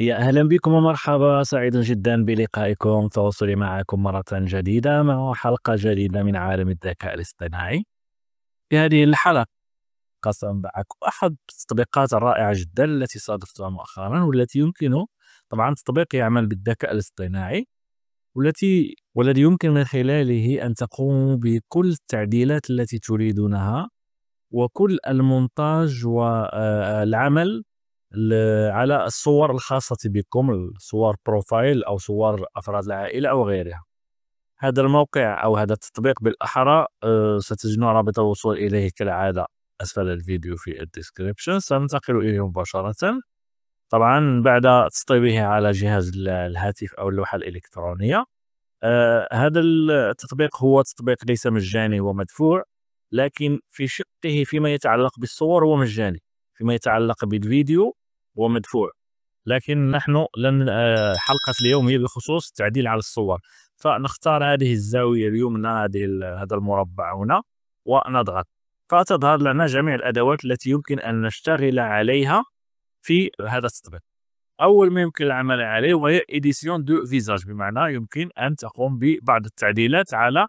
يا أهلا بكم ومرحبا سعيد جدا بلقائكم تواصلي معكم مرة جديدة مع حلقة جديدة من عالم الذكاء الاصطناعي في هذه الحلقة قسم معكم أحد التطبيقات الرائعة جدا التي صادفتها مؤخرا والتي يمكن طبعا تطبيق يعمل بالذكاء الاصطناعي والتي والذي يمكن من خلاله أن تقوموا بكل التعديلات التي تريدونها وكل المونتاج والعمل على الصور الخاصة بكم صور بروفايل أو صور أفراد العائلة أو غيرها هذا الموقع أو هذا التطبيق بالأحرى آه، ستجدون رابط الوصول إليه كالعادة أسفل الفيديو في الديسكريبشن سننتقل إليه مباشرة طبعا بعد تسطيبه على جهاز الهاتف أو اللوحة الإلكترونية آه، هذا التطبيق هو تطبيق ليس مجاني ومدفوع لكن في شقه فيما يتعلق بالصور هو مجاني فيما يتعلق بالفيديو ومدفوع لكن نحن لن آه، حلقة اليوم هي بخصوص التعديل على الصور فنختار هذه الزاوية اليمنى هذه هذا المربع هنا ونضغط فتظهر لنا جميع الأدوات التي يمكن أن نشتغل عليها في هذا التطبيق أول ما يمكن العمل عليه وهي إديسيون دو فيزاج بمعنى يمكن أن تقوم ببعض التعديلات على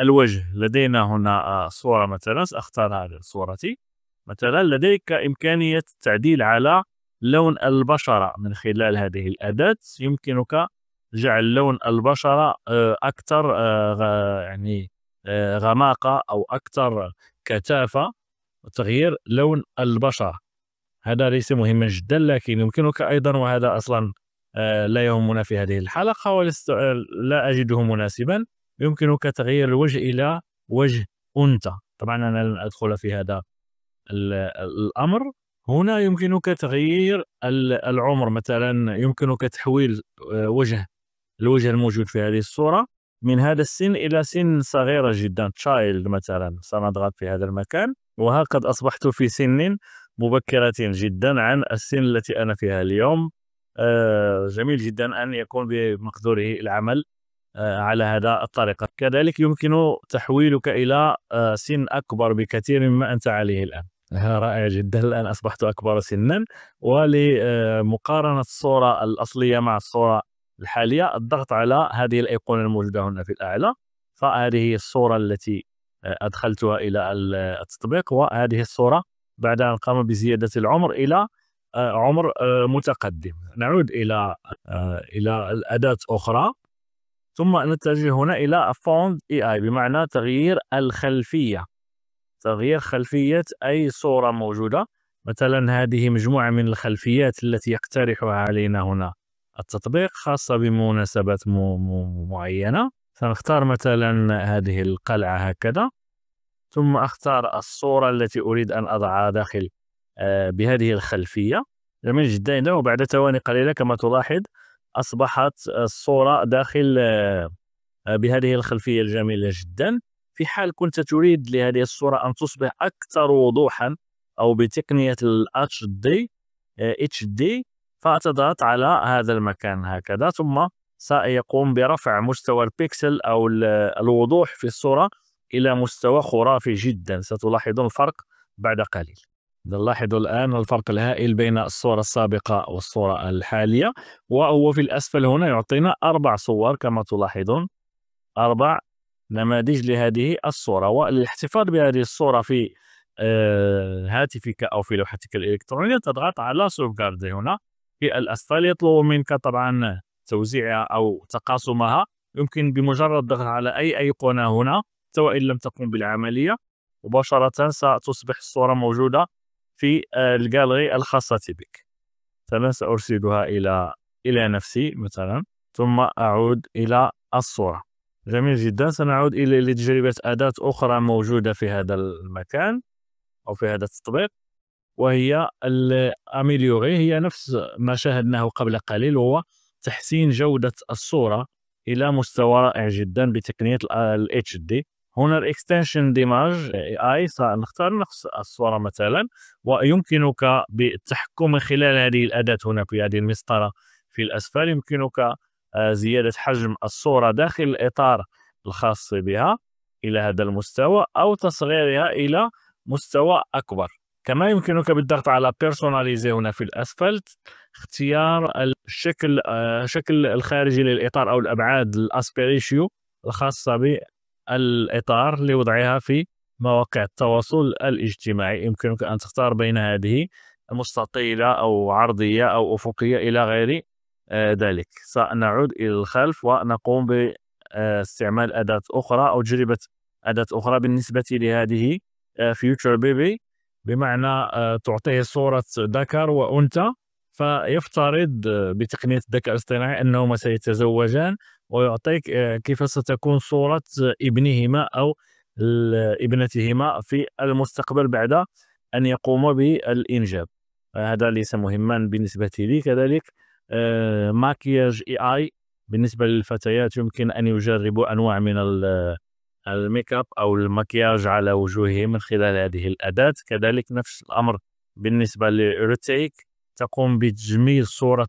الوجه لدينا هنا آه، صورة مثلا سأختار هذه صورتي مثلا لديك إمكانية التعديل على لون البشرة من خلال هذه الأداة يمكنك جعل لون البشرة آه، أكثر آه، يعني آه، غماقة أو أكثر كثافة وتغيير لون البشرة هذا ليس مهما جدا لكن يمكنك أيضا وهذا أصلا لا يهمنا في هذه الحلقة ولا أجده مناسبا يمكنك تغيير الوجه إلى وجه أنثى طبعا أنا لن أدخل في هذا الامر هنا يمكنك تغيير العمر مثلا يمكنك تحويل آه، وجه الوجه الموجود في هذه الصوره من هذا السن الى سن صغيره جدا تشايلد مثلا سنضغط في هذا المكان وهكذا اصبحت في سن مبكره جدا عن السن التي انا فيها اليوم آه، جميل جدا ان يكون بمقدوره العمل آه، على هذا الطريقه كذلك يمكن تحويلك الى سن اكبر بكثير مما انت عليه الان رائع جدا الآن أصبحت أكبر سنا ولمقارنة آه، الصورة الأصلية مع الصورة الحالية الضغط على هذه الأيقونة الموجودة هنا في الأعلى فهذه هي الصورة التي آه، أدخلتها إلى التطبيق وهذه الصورة بعد أن قام بزيادة العمر إلى آه، عمر متقدم نعود إلى إلى الأداة أخرى ثم نتجه هنا إلى فوند اي اي بمعنى تغيير الخلفية تغيير خلفية أي صورة موجودة مثلا هذه مجموعة من الخلفيات التي يقترحها علينا هنا التطبيق خاصة بمناسبات معينة سنختار مثلا هذه القلعة هكذا ثم أختار الصورة التي أريد أن أضعها داخل آه، بهذه الخلفية جميل جدا وبعد ثواني قليلة كما تلاحظ أصبحت الصورة داخل آه، آه، بهذه الخلفية الجميلة جدا في حال كنت تريد لهذه الصورة أن تصبح أكثر وضوحا أو بتقنية الـ HD آه، HD فتضغط على هذا المكان هكذا ثم سيقوم برفع مستوى البيكسل أو الوضوح في الصورة إلى مستوى خرافي جدا ستلاحظون الفرق بعد قليل نلاحظ الآن الفرق الهائل بين الصورة السابقة والصورة الحالية وهو في الأسفل هنا يعطينا أربع صور كما تلاحظون أربع نماذج لهذه الصورة وللاحتفاظ بهذه الصورة في آه، هاتفك أو في لوحتك الإلكترونية تضغط على سوفغارد هنا في الأسفل يطلب منك طبعا توزيعها أو تقاسمها يمكن بمجرد ضغط على أي أيقونة هنا سواء لم تقم بالعملية مباشرة ستصبح الصورة موجودة في آه، الجاليري الخاصة بك مثلا سأرسلها إلى إلى نفسي مثلا ثم أعود إلى الصورة جميل جدا سنعود إلى لتجربة أداة أخرى موجودة في هذا المكان أو في هذا التطبيق وهي الأميليوري هي نفس ما شاهدناه قبل قليل وهو تحسين جودة الصورة إلى مستوى رائع جدا بتقنية ال HD هنا الاكستنشن ديماج اي سنختار نفس الصوره مثلا ويمكنك بالتحكم خلال هذه الاداه هنا في هذه المسطره في الاسفل يمكنك زياده حجم الصوره داخل الاطار الخاص بها الى هذا المستوى او تصغيرها الى مستوى اكبر كما يمكنك بالضغط على Personalize هنا في الأسفل اختيار الشكل آه، شكل الخارجي للاطار او الابعاد الاسبيريشيو الخاصه بالاطار لوضعها في مواقع التواصل الاجتماعي يمكنك ان تختار بين هذه مستطيله او عرضيه او افقيه الى غير آه، ذلك سنعود إلى الخلف ونقوم باستعمال أداة أخرى أو تجربة أداة أخرى بالنسبة لهذه فيوتشر آه، بيبي بمعنى آه، تعطيه صورة ذكر وأنثى فيفترض بتقنية الذكاء الاصطناعي أنهما سيتزوجان ويعطيك كيف ستكون صورة ابنهما أو ابنتهما في المستقبل بعد أن يقوم بالإنجاب هذا ليس مهما بالنسبة لي كذلك آه، ماكياج اي اي بالنسبه للفتيات يمكن ان يجربوا انواع من الميك اب او المكياج على وجوههم من خلال هذه الاداه كذلك نفس الامر بالنسبه لريتيك تقوم بتجميل صوره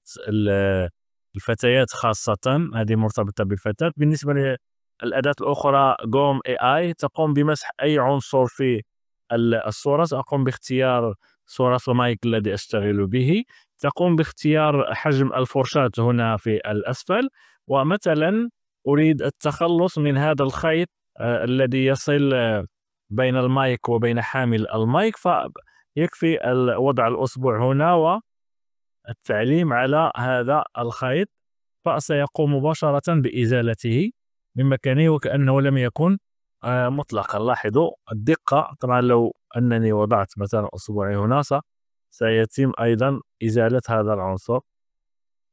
الفتيات خاصه هذه مرتبطه بالفتاه بالنسبه للاداه الاخرى جوم اي اي تقوم بمسح اي عنصر في الصوره ساقوم باختيار صوره المايك الذي اشتغل به تقوم باختيار حجم الفرشاة هنا في الأسفل ومثلا أريد التخلص من هذا الخيط آه، الذي يصل آه، بين المايك وبين حامل المايك فيكفي وضع الأصبع هنا والتعليم على هذا الخيط فسيقوم مباشرة بإزالته من مكانه وكأنه لم يكن آه، مطلقا لاحظوا الدقة طبعا لو أنني وضعت مثلا أصبعي هنا سيتم أيضا إزالة هذا العنصر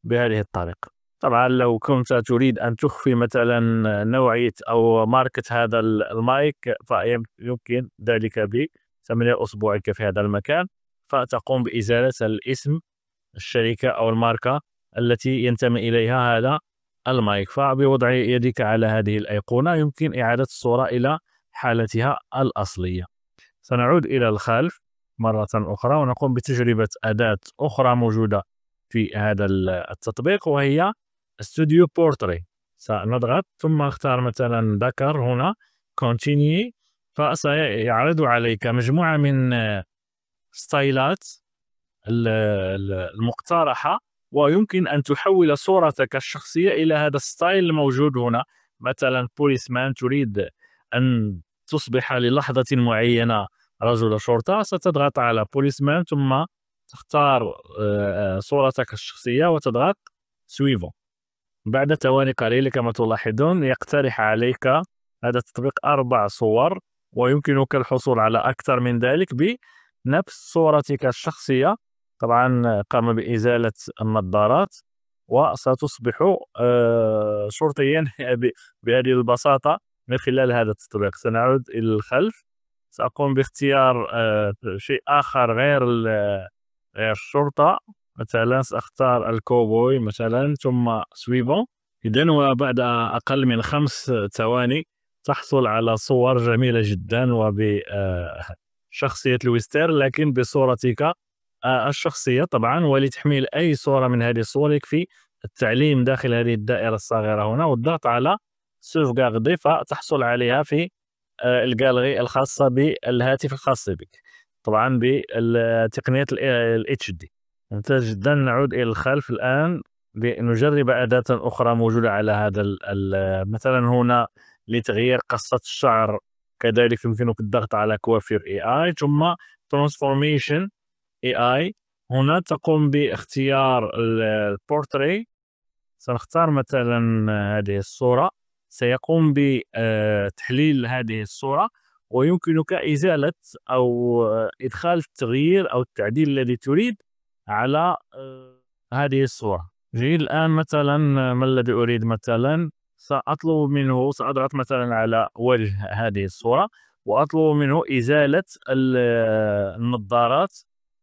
بهذه الطريقة طبعا لو كنت تريد أن تخفي مثلا نوعية أو ماركة هذا المايك فيمكن ذلك بتملئ أصبعك في هذا المكان فتقوم بإزالة الاسم الشركة أو الماركة التي ينتمي إليها هذا المايك فبوضع يدك على هذه الأيقونة يمكن إعادة الصورة إلى حالتها الأصلية سنعود إلى الخلف مرة أخرى ونقوم بتجربة أداة أخرى موجودة في هذا التطبيق وهي استوديو بورتري سنضغط ثم اختار مثلا ذكر هنا كونتيني فسيعرض عليك مجموعة من آه، ستايلات المقترحة ويمكن أن تحول صورتك الشخصية إلى هذا الستايل الموجود هنا مثلا بوليسمان تريد أن تصبح للحظة معينة رجل شرطة ستضغط على بوليسمان ثم تختار آه، آه، صورتك الشخصية وتضغط سويفون بعد ثواني قليلة كما تلاحظون يقترح عليك هذا التطبيق أربع صور ويمكنك الحصول على أكثر من ذلك بنفس صورتك الشخصية طبعا قام بإزالة النظارات وستصبح آه، شرطيا بهذه البساطة من خلال هذا التطبيق سنعود إلى الخلف ساقوم باختيار آه، شيء اخر غير غير آه، الشرطه مثلا ساختار الكوبوي مثلا ثم سويبون اذا وبعد اقل من خمس ثواني تحصل على صور جميله جدا وبشخصيه آه، الويستر لكن بصورتك الشخصيه طبعا ولتحميل اي صوره من هذه الصور يكفي التعليم داخل هذه الدائره الصغيره هنا والضغط على سوف فتحصل عليها في آه، الجالري الخاصه بالهاتف الخاص بك طبعا بتقنيه الاتش دي ممتاز جدا نعود الى الخلف الان لنجرب اداه اخرى موجوده على هذا مثلا هنا لتغيير قصه الشعر كذلك يمكنك الضغط على كوافير اي اي ثم ترانسفورميشن اي اي هنا تقوم باختيار البورتري سنختار مثلا هذه الصوره سيقوم بتحليل آه، هذه الصورة ويمكنك إزالة أو آه، إدخال التغيير أو التعديل الذي تريد على آه، هذه الصورة جيد الآن مثلا ما الذي أريد مثلا سأطلب منه سأضغط مثلا على وجه هذه الصورة وأطلب منه إزالة النظارات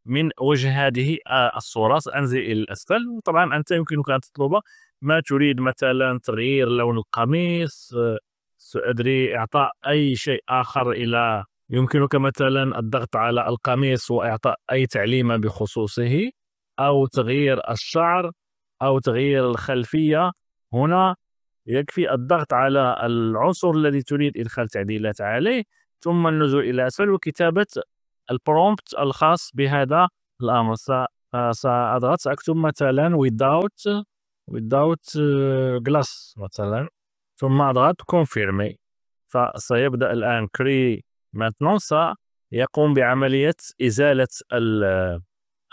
من وجه هذه الصورة سأنزل إلى الأسفل وطبعا أنت يمكنك أن تطلب ما تريد مثلا تغيير لون القميص سأدري إعطاء أي شيء آخر إلى يمكنك مثلا الضغط على القميص وإعطاء أي تعليمة بخصوصه أو تغيير الشعر أو تغيير الخلفية هنا يكفي الضغط على العنصر الذي تريد إدخال تعديلات عليه ثم النزول إلى أسفل وكتابة البرومبت الخاص بهذا الأمر سأضغط سأكتب مثلا without without آه، glass مثلا ثم اضغط confirm فسيبدأ الآن كري maintenance يقوم بعملية إزالة آه،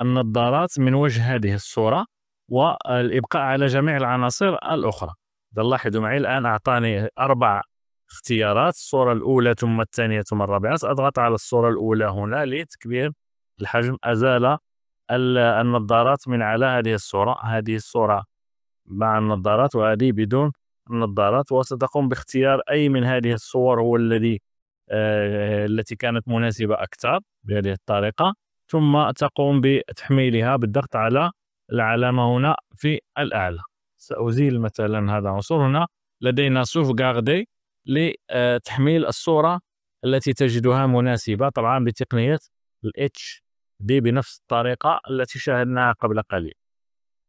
النظارات من وجه هذه الصورة والإبقاء على جميع العناصر الأخرى لاحظوا معي الآن أعطاني أربع اختيارات الصورة الأولى ثم الثانية ثم الرابعة سأضغط على الصورة الأولى هنا لتكبير الحجم أزال آه، النظارات من على هذه الصورة هذه الصورة مع النظارات وهذه بدون النظارات وستقوم باختيار أي من هذه الصور هو الذي آه، التي كانت مناسبة أكثر بهذه الطريقة ثم تقوم بتحميلها بالضغط على العلامة هنا في الأعلى سأزيل مثلا هذا العنصر هنا لدينا سوف غاردي لتحميل الصورة التي تجدها مناسبة طبعا بتقنية الاتش HD بنفس الطريقة التي شاهدناها قبل قليل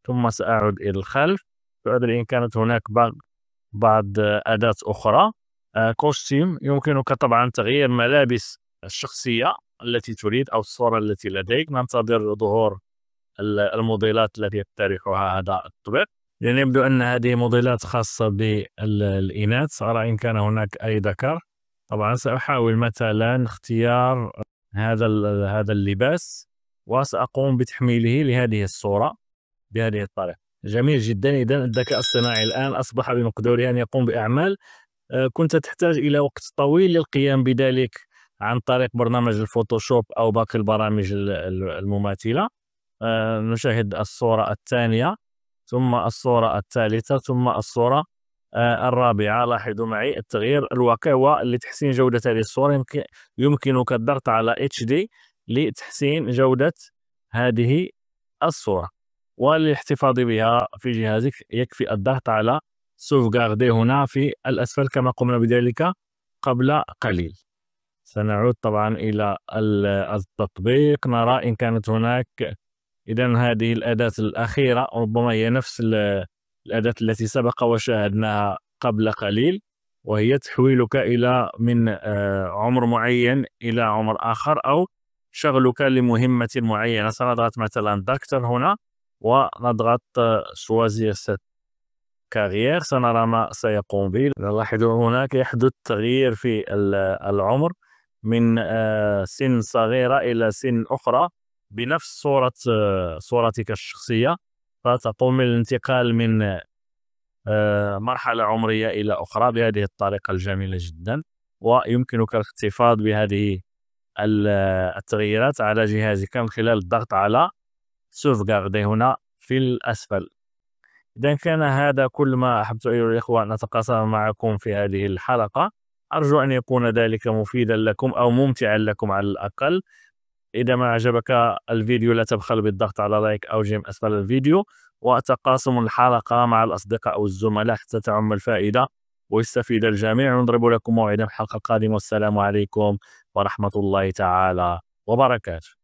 ثم سأعود إلى الخلف فأدري إن كانت هناك بعض بعض أداة أخرى آه، كوستيم يمكنك طبعا تغيير ملابس الشخصية التي تريد أو الصورة التي لديك ننتظر ظهور الموديلات التي يقترحها هذا التطبيق يعني يبدو أن هذه موديلات خاصة بالإناث أرى إن كان هناك أي ذكر طبعا سأحاول مثلا اختيار هذا هذا اللباس وسأقوم بتحميله لهذه الصورة بهذه الطريقه جميل جدا اذا الذكاء الصناعي الان اصبح بمقدوره ان يعني يقوم باعمال آه، كنت تحتاج الى وقت طويل للقيام بذلك عن طريق برنامج الفوتوشوب او باقي البرامج المماثله آه، نشاهد الصوره الثانيه ثم الصوره الثالثه ثم الصوره آه، الرابعه لاحظوا معي التغيير الواقع ولتحسين جوده هذه الصوره يمكنك الضغط على اتش دي لتحسين جوده هذه الصوره وللاحتفاظ بها في جهازك يكفي الضغط على سوفغاردي هنا في الأسفل كما قمنا بذلك قبل قليل سنعود طبعا إلى التطبيق نرى إن كانت هناك إذا هذه الأداة الأخيرة ربما هي نفس الأداة التي سبق وشاهدناها قبل قليل وهي تحويلك إلى من آه، عمر معين إلى عمر آخر أو شغلك لمهمة معينة سنضغط مثلا دكتور هنا ونضغط شوازير سات كارير سنرى ما سيقوم به نلاحظ هناك يحدث تغيير في العمر من آه، سن صغيرة إلى سن أخرى بنفس صورة آه، صورتك الشخصية فتقوم بالانتقال من آه، مرحلة عمرية إلى أخرى بهذه الطريقة الجميلة جدا ويمكنك الاحتفاظ بهذه التغييرات على جهازك من خلال الضغط على سوفغاردي هنا في الأسفل إذا كان هذا كل ما أحبت أيها الإخوة أن أتقاسم معكم في هذه الحلقة أرجو أن يكون ذلك مفيدا لكم أو ممتعا لكم على الأقل إذا ما أعجبك الفيديو لا تبخل بالضغط على لايك أو جيم أسفل الفيديو وتقاسم الحلقة مع الأصدقاء أو الزملاء حتى تعم الفائدة ويستفيد الجميع نضرب لكم موعدا في الحلقة القادمة والسلام عليكم ورحمة الله تعالى وبركاته